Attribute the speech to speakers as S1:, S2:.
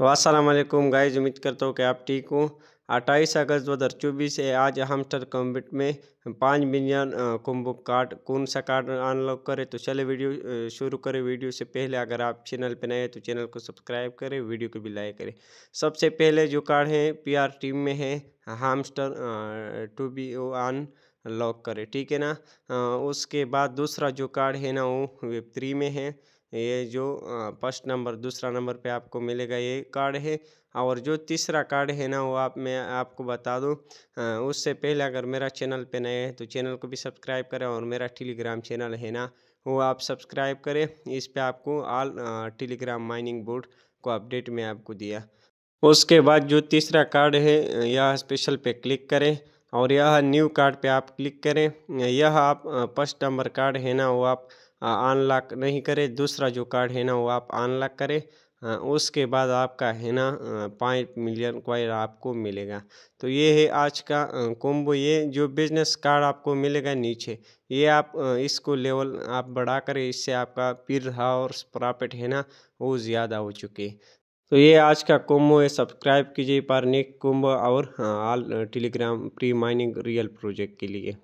S1: तो असलम गाइज उम्मीद करता हूँ कि आप ठीक हो अट्ठाईस अगस्त दो हज़ार चौबीस से आज हमस्टर कॉम्बिट में पाँच मिलियन कुंभ कार्ड कौन सा कार्ड अनलॉक करें तो चले वीडियो शुरू करें वीडियो से पहले अगर आप चैनल पर नए हैं तो चैनल को सब्सक्राइब करें वीडियो को भी लाइक करें सबसे पहले जो कार्ड है पीआर टीम में है हामस्टर टू बी ओ अन लॉक करें ठीक है ना उसके बाद दूसरा जो कार्ड है ना वो वेब थ्री में है ये जो फर्स्ट नंबर दूसरा नंबर पे आपको मिलेगा ये कार्ड है और जो तीसरा कार्ड है ना वो आप मैं आपको बता दूं उससे पहले अगर मेरा चैनल पे नए हैं तो चैनल को भी सब्सक्राइब करें और मेरा टेलीग्राम चैनल है ना वो आप सब्सक्राइब करें इस पर आपको आल टेलीग्राम माइनिंग बोर्ड को अपडेट में आपको दिया उसके बाद जो तीसरा कार्ड है यह स्पेशल पे क्लिक करें और यह न्यू कार्ड पे आप क्लिक करें यह आप फर्स्ट नंबर कार्ड है ना वो आप अनलॉक नहीं करें दूसरा जो कार्ड है ना वो आप अनलॉक करें उसके बाद आपका है ना पाँच मिलियन क्वाइर आपको मिलेगा तो ये है आज का कॉम्बो ये जो बिजनेस कार्ड आपको मिलेगा नीचे ये आप इसको लेवल आप बढ़ा कर इससे आपका पिर हाउस प्रॉफिट है ना वो ज़्यादा हो चुके तो ये आज का कुंभ है सब्सक्राइब कीजिए पारनिक कुंभ और हाँ Telegram pre mining real project के लिए